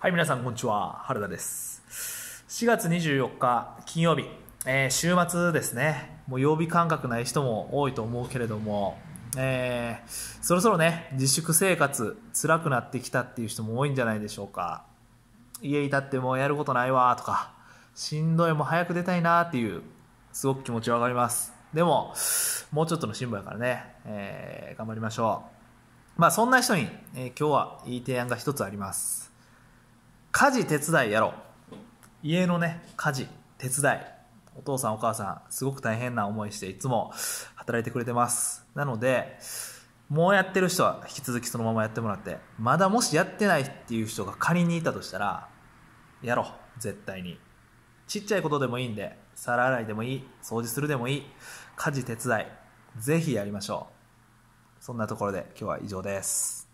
はい、皆さん、こんにちは。原田です。4月24日、金曜日、えー、週末ですね、もう曜日感覚ない人も多いと思うけれども、えー、そろそろね、自粛生活、辛くなってきたっていう人も多いんじゃないでしょうか。家いたってもうやることないわとか、しんどいも早く出たいなっていう、すごく気持ちわかります。でも、もうちょっとの辛抱やからね、えー、頑張りましょう。まあ、そんな人に、え今日はいい提案が一つあります。家事手伝いやろう家のね家事手伝いお父さんお母さんすごく大変な思いしていつも働いてくれてますなのでもうやってる人は引き続きそのままやってもらってまだもしやってないっていう人が仮にいたとしたらやろう絶対にちっちゃいことでもいいんで皿洗いでもいい掃除するでもいい家事手伝いぜひやりましょうそんなところで今日は以上です。